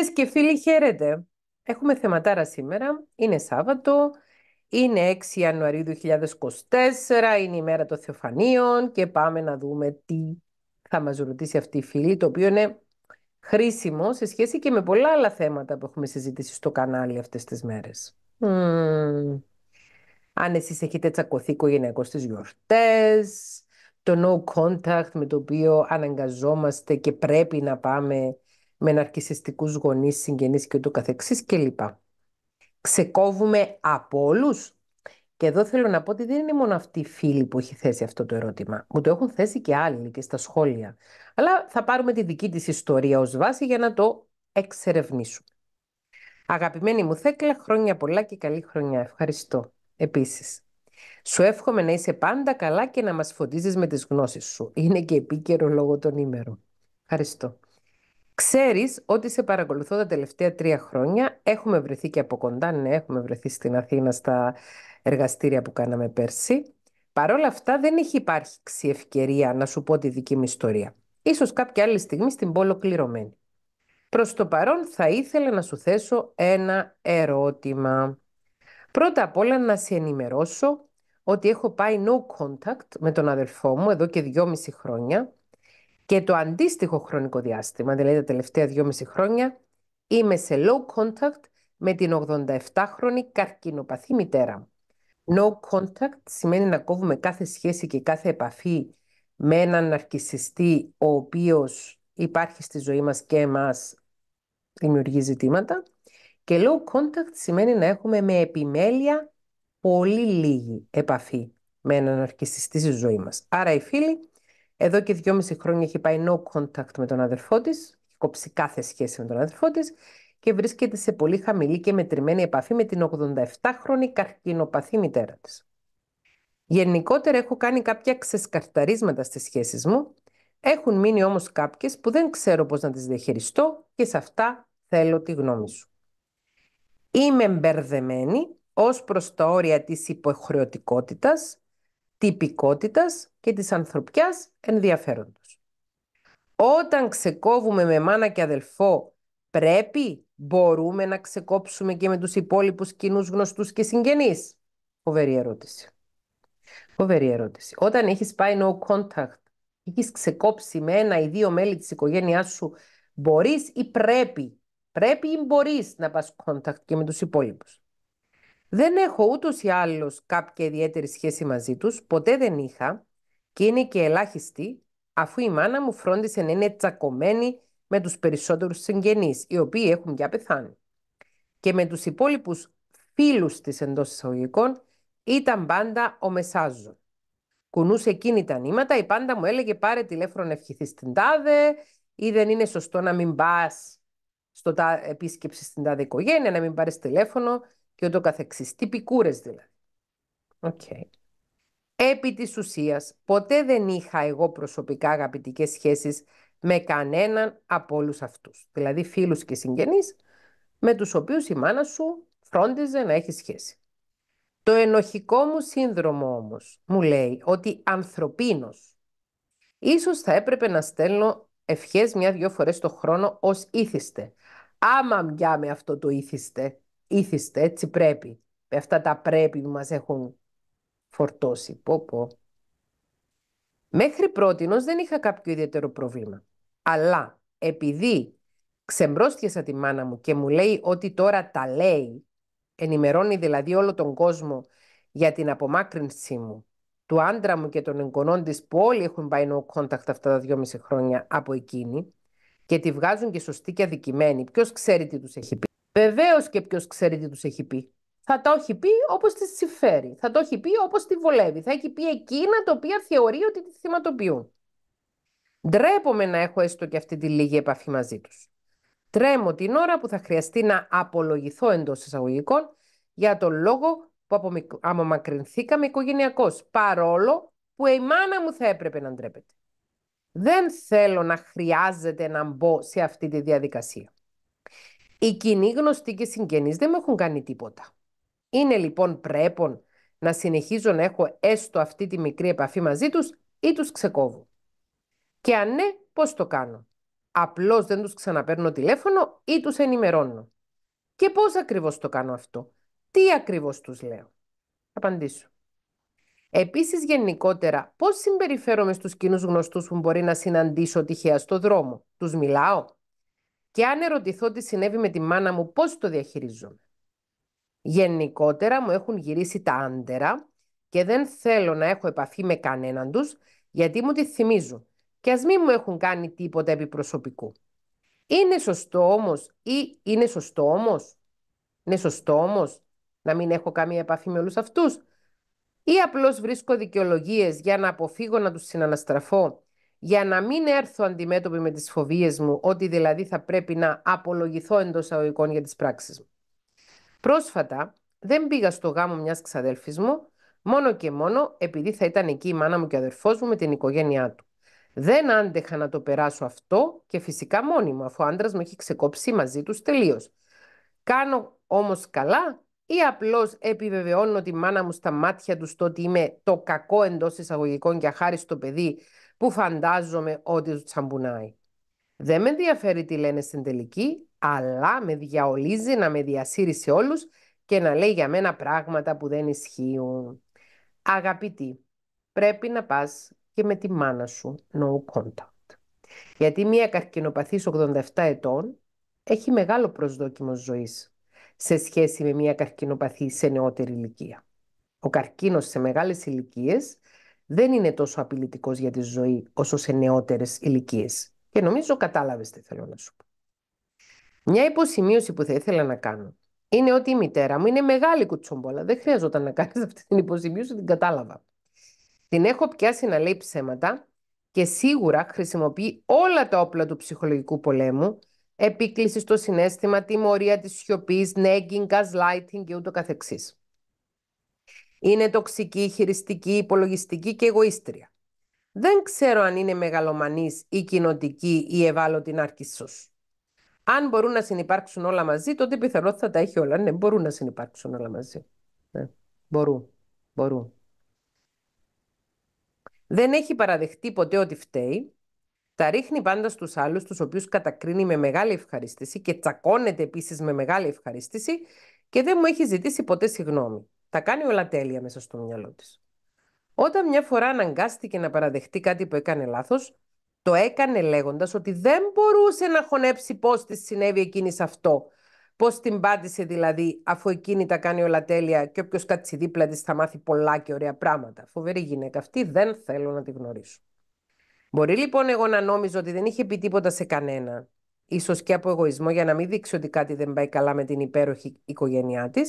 Φίλες και φίλοι, χαίρετε. Έχουμε θεματάρα σήμερα. Είναι Σάββατο, είναι 6 Ιανουαρίου 2024, είναι η μέρα των Θεοφανίων και πάμε να δούμε τι θα μας ρωτήσει αυτή η φίλη, το οποίο είναι χρήσιμο σε σχέση και με πολλά άλλα θέματα που έχουμε συζητήσει στο κανάλι αυτές τις μέρες. Αν εσείς έχετε τσακωθεί οικογενειακό στις γιορτές, το no contact με το οποίο αναγκαζόμαστε και πρέπει να πάμε με ναρκισιστικούς γονείς, συγγενείς και ούτω καθεξής κλπ. Ξεκόβουμε από όλους. Και εδώ θέλω να πω ότι δεν είναι μόνο αυτή η φίλη που έχει θέσει αυτό το ερώτημα. Μου το έχουν θέσει και άλλοι και στα σχόλια. Αλλά θα πάρουμε τη δική της ιστορία ως βάση για να το εξερευνήσουμε. Αγαπημένη μου Θέκλα, χρόνια πολλά και καλή χρονιά. Ευχαριστώ. Επίσης, σου εύχομαι να είσαι πάντα καλά και να μας φωτίζεις με τις γνώσεις σου. Είναι και επίκαιρο λόγω των ημερών. Ευχαριστώ. Ξέρεις ότι σε παρακολουθώ τα τελευταία τρία χρόνια. Έχουμε βρεθεί και από κοντά, ναι, έχουμε βρεθεί στην Αθήνα στα εργαστήρια που κάναμε πέρσι. Παρ' όλα αυτά δεν έχει υπάρξει ευκαιρία να σου πω τη δική μου ιστορία. Ίσως κάποια άλλη στιγμή στην πόλο κληρωμένη. Προς το παρόν θα ήθελα να σου θέσω ένα ερώτημα. Πρώτα απ' όλα να σε ενημερώσω ότι έχω πάει no contact με τον αδερφό μου εδώ και δυόμιση χρόνια και το αντίστοιχο χρονικό διάστημα, δηλαδή τα τελευταία δυόμιση χρόνια, είμαι σε low contact με την 87χρονη καρκινοπαθή μητέρα. No contact σημαίνει να κόβουμε κάθε σχέση και κάθε επαφή με έναν ναρκισιστή ο οποίος υπάρχει στη ζωή μας και εμάς δημιουργεί ζητήματα. Και low contact σημαίνει να έχουμε με επιμέλεια πολύ λίγη επαφή με έναν ναρκισιστή στη ζωή μας. Άρα οι φίλοι εδώ και δυόμιση χρόνια έχει πάει no contact με τον αδερφό της, έχει κόψει κάθε σχέση με τον αδερφό της και βρίσκεται σε πολύ χαμηλή και μετρημένη επαφή με την 87χρονη καρκινοπαθή μητέρα της. Γενικότερα έχω κάνει κάποια ξεσκαρταρίσματα στις σχέσεις μου, έχουν μείνει όμως κάποιες που δεν ξέρω πώς να τις διαχειριστώ και σε αυτά θέλω τη γνώμη σου. Είμαι μπερδεμένη ως προς τα όρια της υποχρεωτικότητας, τυπικότητας και της ανθρωπιάς ενδιαφέροντος. Όταν ξεκόβουμε με μάνα και αδελφό, πρέπει, μπορούμε να ξεκόψουμε και με τους υπόλοιπους κοινούς γνωστούς και συγγενείς. Φοβερή ερώτηση. Φοβερή ερώτηση. Όταν έχεις πάει no contact, έχεις ξεκόψει με ένα ή δύο μέλη της οικογένειάς σου, μπορείς ή πρέπει. Πρέπει ή μπορείς να πας contact και με τους υπόλοιπους. Δεν έχω ούτως ή άλλως κάποια ιδιαίτερη σχέση μαζί τους, ποτέ δεν είχα και είναι και ελάχιστη, αφού η μάνα μου φρόντισε να είναι τσακωμένη με τους περισσότερους συγγενείς, οι οποίοι έχουν πια πεθάνει. Και με τους υπόλοιπους φίλους της εντός εισαγωγικών ήταν πάντα ο Μεσάζου. Κουνούσε εκείνη τα νήματα, η πάντα μου έλεγε πάρε τηλέφωνο να ευχηθείς στην τάδε ή δεν είναι σωστό να μην πας στο τα... επίσκεψη στην τάδε οικογένεια, να μην πάρεις τηλέφωνο και ούτω καθεξής. Τυπικούρες δηλαδή. Okay. Επί της ουσίας, ποτέ δεν είχα εγώ προσωπικά αγαπητικές σχέσεις με κανέναν από όλους αυτούς. Δηλαδή φίλους και συγγενείς με τους οποίους η μάνα σου φρόντιζε να έχει σχέση. Το ενοχικό μου σύνδρομο όμως μου λέει ότι ανθρωπίνος ίσως θα έπρεπε να στέλνω ευχές μια-δυο φορές το χρόνο ως ήθιστε. Άμα μια με αυτό το ήθιστε, ήθιστε, έτσι πρέπει. Αυτά τα πρέπει που μας έχουν φορτώσει. Πω, πω. Μέχρι πρότινος δεν είχα κάποιο ιδιαίτερο πρόβλημα. Αλλά επειδή ξεμπρόστιασα τη μάνα μου και μου λέει ότι τώρα τα λέει, ενημερώνει δηλαδή όλο τον κόσμο για την απομάκρυνσή μου, του άντρα μου και των εγγονών της που όλοι έχουν πάει no contact αυτά τα δυόμιση χρόνια από εκείνη και τη βγάζουν και σωστή και αδικημένη. Ποιος ξέρει τι τους έχει πει. Βεβαίως και ποιος ξέρει τι τους έχει πει. Θα το έχει πει όπως τη συμφέρει. Θα το έχει πει όπως τη βολεύει. Θα έχει πει εκείνα τα οποία θεωρεί ότι τη θυματοποιούν. Ντρέπομαι να έχω έστω και αυτή τη λίγη επαφή μαζί τους. Τρέμω την ώρα που θα χρειαστεί να απολογηθώ εντός εισαγωγικών για τον λόγο που απομακρυνθήκαμε οικογενειακώς, παρόλο που η μάνα μου θα έπρεπε να ντρέπεται. Δεν θέλω να χρειάζεται να μπω σε αυτή τη διαδικασία. Οι κοινοί γνωστοί και συγγενείς δεν μου έχουν κάνει τίποτα. Είναι λοιπόν πρέπον να συνεχίζω να έχω έστω αυτή τη μικρή επαφή μαζί τους ή τους ξεκόβω. Και αν ναι, πώς το κάνω. Απλώς δεν τους ξαναπαίρνω τηλέφωνο ή τους ενημερώνω. Και πώς ακριβώς το κάνω αυτό. Τι ακριβώς τους λέω. Απαντήσω. Επίσης γενικότερα, πώς συμπεριφέρομαι στους κοινούς γνωστούς που μπορεί να συναντήσω τυχαία στο δρόμο. Τους μιλάω, και αν ερωτηθώ τι συνέβη με τη μάνα μου, πώς το διαχειρίζομαι. Γενικότερα μου έχουν γυρίσει τα άντερα και δεν θέλω να έχω επαφή με κανέναν τους γιατί μου τη θυμίζουν και ας μην μου έχουν κάνει τίποτα προσωπικού. Είναι σωστό όμως ή είναι σωστό όμως, είναι σωστό όμως να μην έχω καμία επαφή με όλους αυτούς ή απλώς βρίσκω δικαιολογίες για να αποφύγω να τους συναναστραφώ για να μην έρθω αντιμέτωπη με τις φοβίες μου, ότι δηλαδή θα πρέπει να απολογηθώ εντός αγωγικών για τις πράξεις μου. Πρόσφατα δεν πήγα στο γάμο μιας ξαδέλφης μου, μόνο και μόνο επειδή θα ήταν εκεί η μάνα μου και ο αδερφός μου με την οικογένειά του. Δεν άντεχα να το περάσω αυτό και φυσικά μου αφού ο άντρας μου έχει ξεκόψει μαζί τους τελείως. Κάνω όμως καλά ή απλώς επιβεβαιώνω τη μάνα μου στα μάτια τους το ότι είμαι το κακό εντός εισαγωγικών και στο παιδί που φαντάζομαι ότι του τσαμπουνάει. Δεν με ενδιαφέρει τι λένε στην τελική, αλλά με διαολίζει να με διασύρει σε όλους και να λέει για μένα πράγματα που δεν ισχύουν. Αγαπητή, πρέπει να πας και με τη μάνα σου no contact. Γιατί μια καρκινοπαθής 87 ετών έχει μεγάλο προσδόκιμο ζωής σε σχέση με μια καρκινοπαθή σε νεότερη ηλικία. Ο καρκίνος σε μεγάλες ηλικίες δεν είναι τόσο απειλητικός για τη ζωή όσο σε νεότερες ηλικίες. Και νομίζω κατάλαβες τι θέλω να σου πω. Μια υποσημείωση που θα ήθελα να κάνω είναι ότι η μητέρα μου είναι μεγάλη κουτσομπόλα. Δεν χρειαζόταν να κάνεις αυτή την υποσημείωση, την κατάλαβα. Την έχω πιάσει να λέει ψέματα και σίγουρα χρησιμοποιεί όλα τα όπλα του ψυχολογικού πολέμου, επίκληση στο συνέστημα, τιμωρία της σιωπής, nagging, gaslighting και ούτω καθεξής. Είναι τοξική, χειριστική, υπολογιστική και εγωίστρια. Δεν ξέρω αν είναι μεγαλομανής ή κοινοτική ή ευάλωτη ναρκισσός. Αν μπορούν να συνεπάρξουν όλα μαζί, τότε πιθανό θα τα έχει όλα. Ναι, μπορούν να συνεπάρξουν όλα μαζί. Ναι, μπορούν. μπορούν. Δεν έχει παραδεχτεί ποτέ ότι φταίει. Τα ρίχνει πάντα στους άλλους, τους οποίους κατακρίνει με μεγάλη ευχαρίστηση και τσακώνεται επίσης με μεγάλη ευχαρίστηση και δεν μου έχει ζητήσει ποτέ συγγνώμη. Τα κάνει όλα τέλεια μέσα στο μυαλό της. Όταν μια φορά αναγκάστηκε να παραδεχτεί κάτι που έκανε λάθος, το έκανε λέγοντας ότι δεν μπορούσε να χωνέψει πώς της συνέβη εκείνη σε αυτό. Πώς την πάτησε δηλαδή, αφού εκείνη τα κάνει όλα τέλεια και όποιος κάτσει δίπλα της θα μάθει πολλά και ωραία πράγματα. Φοβερή γυναίκα αυτή, δεν θέλω να τη γνωρίσω. Μπορεί λοιπόν εγώ να νόμιζω ότι δεν είχε πει τίποτα σε κανένα, ίσως και από εγωισμό για να μην δείξει ότι κάτι δεν πάει καλά με την υπέροχη οικογένειά της,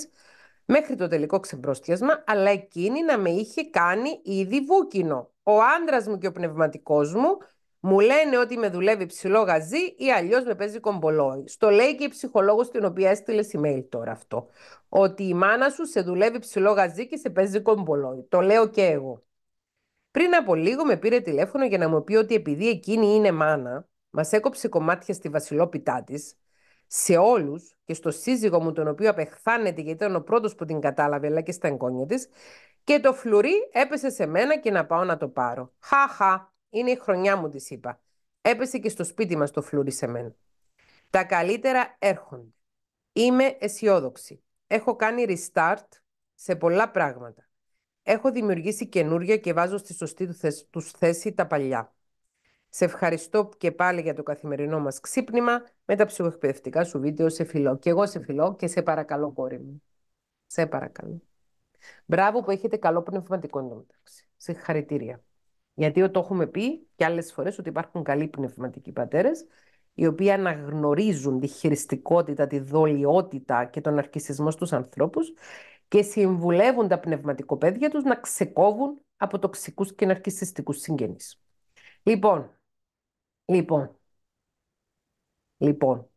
μέχρι το τελικό ξεμπρόστιασμα, αλλά εκείνη να με είχε κάνει ήδη βούκινο. Ο άντρας μου και ο πνευματικός μου μου λένε ότι με δουλεύει ψηλό γαζί ή αλλιώς με παίζει κομπολόι. Στο λέει και η ψυχολόγος, την οποία έστειλε email τώρα αυτό. Ότι η μάνα σου σε δουλεύει ψηλό γαζί και σε παίζει κομπολόι. Το λέω και εγώ. Πριν από λίγο με πήρε τηλέφωνο για να μου πει ότι επειδή εκείνη είναι μάνα, μας έκοψε κομμάτια στη βασιλόπιτά της, σε όλους και στο σύζυγο μου, τον οποίο απεχθάνεται γιατί ήταν ο πρώτος που την κατάλαβε, αλλά και στα εγγόνια της, και το φλουρί έπεσε σε μένα και να πάω να το πάρω. Χαχα, είναι η χρονιά μου, της είπα. Έπεσε και στο σπίτι μας το φλουρί σε μένα. Τα καλύτερα έρχονται. Είμαι αισιόδοξη. Έχω κάνει restart σε πολλά πράγματα. Έχω δημιουργήσει καινούργια και βάζω στη σωστή του θέση τα παλιά. Σε ευχαριστώ και πάλι για το καθημερινό μας ξύπνημα με τα ψυχοεκπαιδευτικά σου βίντεο. Σε φιλώ και εγώ σε φιλώ και σε παρακαλώ κόρη μου. Σε παρακαλώ. Μπράβο που έχετε καλό πνευματικό εντάξει. Σε χαρητήρια. Γιατί το έχουμε πει και άλλες φορές ότι υπάρχουν καλοί πνευματικοί πατέρες οι οποίοι αναγνωρίζουν τη χειριστικότητα, τη δολιότητα και τον αρκισισμό στους ανθρώπους και συμβουλεύουν τα πνευματικό τους να ξεκόβουν από τοξικούς και ναρκισιστικούς συγγενείς. Λοιπόν, Λοιπόν. Λοιπόν.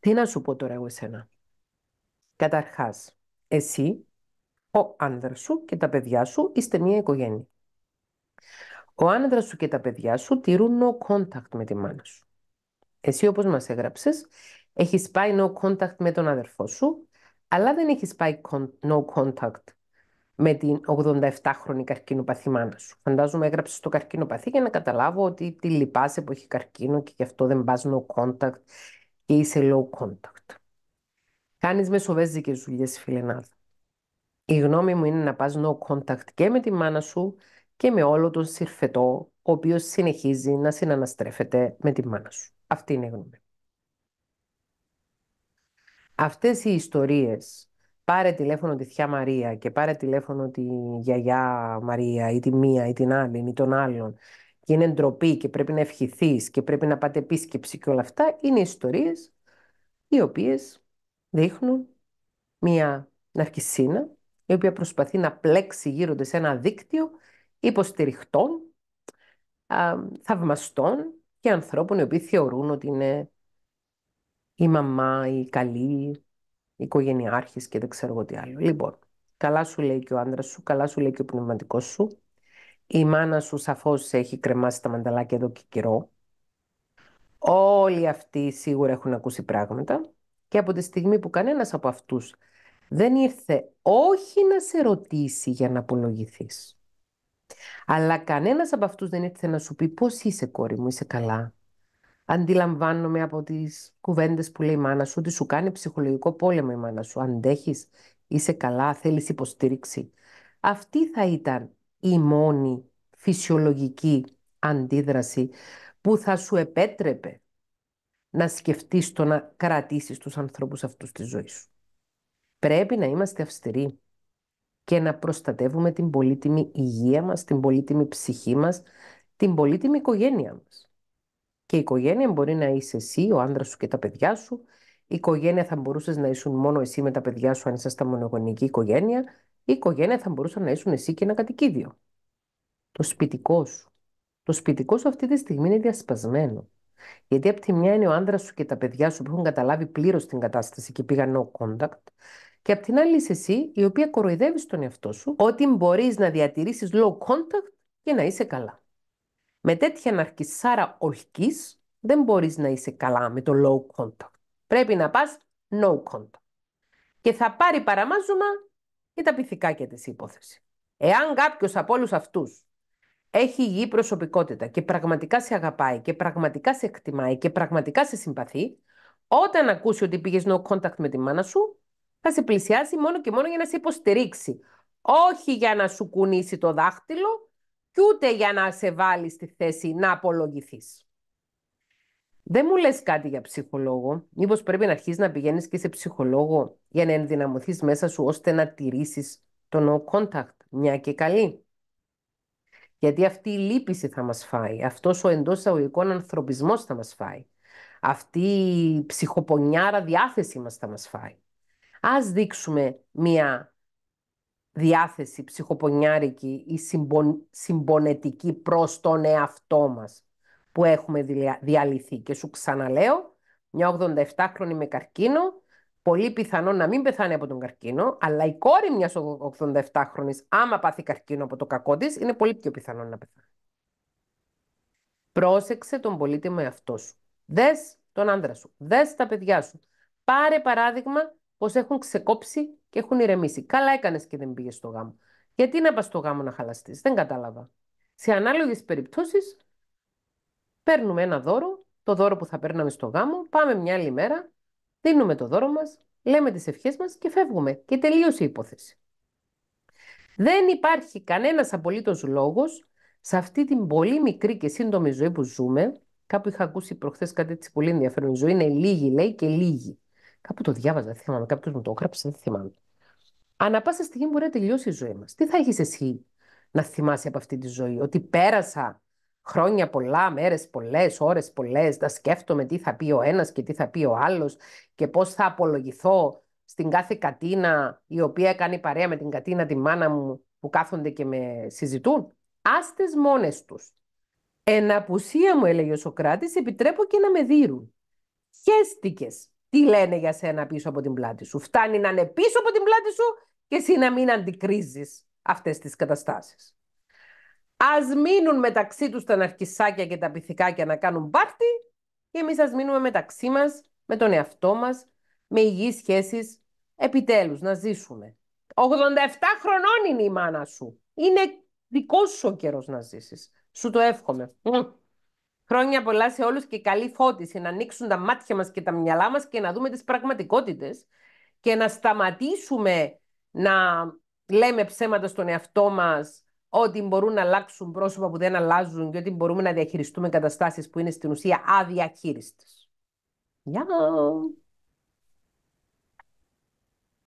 Τι να σου πω τώρα εγώ εσένα. Καταρχάς, εσύ, ο άνδρας σου και τα παιδιά σου είστε μία οικογένεια. Ο άνδρας σου και τα παιδιά σου τηρούν no contact με τη μάνα σου. Εσύ όπως μας έγραψες, έχεις πάει no contact με τον αδερφό σου, αλλά δεν έχεις πάει no contact με την 87χρονη καρκίνοπαθή μάνα σου. Φαντάζομαι έγραψες το καρκίνοπαθή για να καταλάβω ότι τη λυπάσαι που έχει καρκίνο και γι' αυτό δεν πας no contact και είσαι low contact. Κάνεις Κάνεις δικέ δουλειές φίλε Η γνώμη μου είναι να πας no contact και με τη μάνα σου και με όλο τον συρφετό, ο οποίος συνεχίζει να συναναστρέφεται με τη μάνα σου. Αυτή είναι η γνώμη. Αυτές οι ιστορίες πάρε τηλέφωνο τη θεία Μαρία και πάρε τηλέφωνο τη γιαγιά Μαρία ή τη μία ή την άλλη ή τον άλλον και είναι ντροπή και πρέπει να ευχηθείς και πρέπει να πάτε επίσκεψη και όλα αυτά είναι ιστορίες οι οποίες δείχνουν μία ναρκισίνα η οποία προσπαθεί να πλέξει γύρονται σε ένα δίκτυο υποστηριχτών, α, θαυμαστών και ανθρώπων οι οποίοι θεωρούν ότι είναι η μαμά, η τον αλλον και ειναι ντροπη και πρεπει να ευχηθει και πρεπει να πατε επισκεψη και ολα αυτα ειναι ιστοριες οι οποιες δειχνουν μια ναρκισινα η οποια προσπαθει να πλεξει γυρω σε ενα δικτυο υποστηριχτων α θαυμαστων και ανθρωπων οι οποιοι θεωρουν οτι ειναι η μαμα η καλη οικογενειάρχης και δεν ξέρω εγώ τι άλλο. Λοιπόν, καλά σου λέει και ο άντρας σου, καλά σου λέει και ο πνευματικός σου. Η μάνα σου σαφώς έχει κρεμάσει τα μανταλάκια εδώ και καιρό. Όλοι αυτοί σίγουρα έχουν ακούσει πράγματα και από τη στιγμή που κανένας από αυτούς δεν ήρθε όχι να σε ρωτήσει για να απολογήθεί. αλλά κανένας από αυτούς δεν ήρθε να σου πει πώς είσαι κόρη μου, είσαι καλά, αντιλαμβάνομαι από τις κουβέντες που λέει η μάνα σου ότι σου κάνει ψυχολογικό πόλεμο η μάνα σου. Αντέχεις, είσαι καλά, θέλεις υποστήριξη. Αυτή θα ήταν η μόνη φυσιολογική αντίδραση που θα σου επέτρεπε να σκεφτείς το να κρατήσεις τους ανθρώπους αυτούς τη ζωή σου. Πρέπει να είμαστε αυστηροί και να προστατεύουμε την πολύτιμη υγεία μας, την πολύτιμη ψυχή μας, την πολύτιμη οικογένεια μας. Και η οικογένεια μπορεί να είσαι εσύ, ο άντρας σου και τα παιδιά σου. Η οικογένεια θα μπορούσες να ήσουν μόνο εσύ με τα παιδιά σου, αν είσαι στα μονογονική οικογένεια. Η οικογένεια θα μπορούσε να ήσουν εσύ και ένα κατοικίδιο. Το σπιτικό σου. Το σπιτικό σου αυτή τη στιγμή είναι διασπασμένο. Γιατί από τη μια είναι ο άντρας σου και τα παιδιά σου που έχουν καταλάβει πλήρως την κατάσταση και πήγαν no contact. Και από την άλλη είσαι εσύ, η οποία κοροϊδεύεις τον εαυτό σου, ότι μπορείς να διατηρήσεις low contact και να είσαι καλά. Με τέτοια αναρκησάρα ολική, δεν μπορείς να είσαι καλά με το low contact. Πρέπει να πας no contact. Και θα πάρει παραμάζωμα και τα και της υπόθεση. Εάν κάποιος από όλους αυτούς έχει υγιή προσωπικότητα και πραγματικά σε αγαπάει και πραγματικά σε εκτιμάει και πραγματικά σε συμπαθεί, όταν ακούσει ότι πήγες no contact με τη μάνα σου, θα σε πλησιάσει μόνο και μόνο για να σε υποστηρίξει. Όχι για να σου κουνήσει το δάχτυλο και ούτε για να σε βάλει στη θέση να απολογήθεί. Δεν μου λες κάτι για ψυχολόγο. Μήπως πρέπει να αρχίσεις να πηγαίνεις και σε ψυχολόγο για να ενδυναμωθείς μέσα σου ώστε να τηρήσεις το no contact, μια και καλή. Γιατί αυτή η λύπηση θα μας φάει, αυτός ο εντός αγωγικών ανθρωπισμός θα μας φάει. Αυτή η ψυχοπονιάρα διάθεση μας θα μας φάει. Ας δείξουμε μια διάθεση ψυχοπονιάρικη ή συμπονετική προς τον εαυτό μας που έχουμε διαλυθεί. Και σου ξαναλέω, μια 87χρονη με καρκίνο, πολύ πιθανό να μην πεθάνει από τον καρκίνο, αλλά η κόρη μιας 87χρονης, άμα πάθει καρκίνο από το κακό της, είναι πολύ πιο πιθανό να πεθάνει. Πρόσεξε τον πολίτη εαυτό σου. Δες τον άντρα σου, δες τα παιδιά σου. Πάρε παράδειγμα πως έχουν ξεκόψει και έχουν ηρεμήσει. Καλά έκανες και δεν πήγες στο γάμο. Γιατί να πας στο γάμο να χαλαστείς, δεν κατάλαβα. Σε ανάλογες περιπτώσεις, παίρνουμε ένα δώρο, το δώρο που θα παίρναμε στο γάμο, πάμε μια άλλη μέρα, δίνουμε το δώρο μας, λέμε τις ευχές μας και φεύγουμε. Και τελείωσε η υπόθεση. Δεν υπάρχει κανένας απολύτως λόγος σε αυτή την πολύ μικρή και σύντομη ζωή που ζούμε. Κάπου είχα ακούσει προχθές κάτι έτσι πολύ ενδιαφέρον. Η ζωή είναι λίγη, λέει και λίγη. Κάπου το διάβαζα, δεν θυμάμαι. Κάποιος μου το έγραψε, δεν θυμάμαι. Ανά πάσα στιγμή μπορεί να τελειώσει η ζωή μας. Τι θα έχεις εσύ να θυμάσαι από αυτή τη ζωή, Ότι πέρασα χρόνια πολλά, μέρες πολλές, ώρες πολλές, να σκέφτομαι τι θα πει ο ένας και τι θα πει ο άλλος και πώς θα απολογηθώ στην κάθε κατίνα η οποία κάνει παρέα με την κατίνα τη μάνα μου που κάθονται και με συζητούν. Άστες μόνες τους, Εν απουσία μου, έλεγε ο Σοκράτης, επιτρέπω και να με δείρουν. Χαίστηκες τι λένε για σένα πίσω από την πλάτη σου. Φτάνει να είναι πίσω από την πλάτη σου και εσύ να μην αντικρίζεις αυτές τις καταστάσεις. Ας μείνουν μεταξύ τους τα ναρκισάκια και τα πυθικάκια να κάνουν πάρτι και εμείς ας μείνουμε μεταξύ μας, με τον εαυτό μας, με υγιείς σχέσεις, επιτέλους να ζήσουμε. 87 χρονών είναι η μάνα σου. Είναι δικός σου ο καιρός να ζήσεις. Σου το εύχομαι. Χρόνια πολλά σε όλους και καλή φώτιση να ανοίξουν τα μάτια μας και τα μυαλά μας και να δούμε τις πραγματικότητες και να σταματήσουμε να λέμε ψέματα στον εαυτό μας ότι μπορούν να αλλάξουν πρόσωπα που δεν αλλάζουν και ότι μπορούμε να διαχειριστούμε καταστάσεις που είναι στην ουσία αδιαχείριστες. Γεια!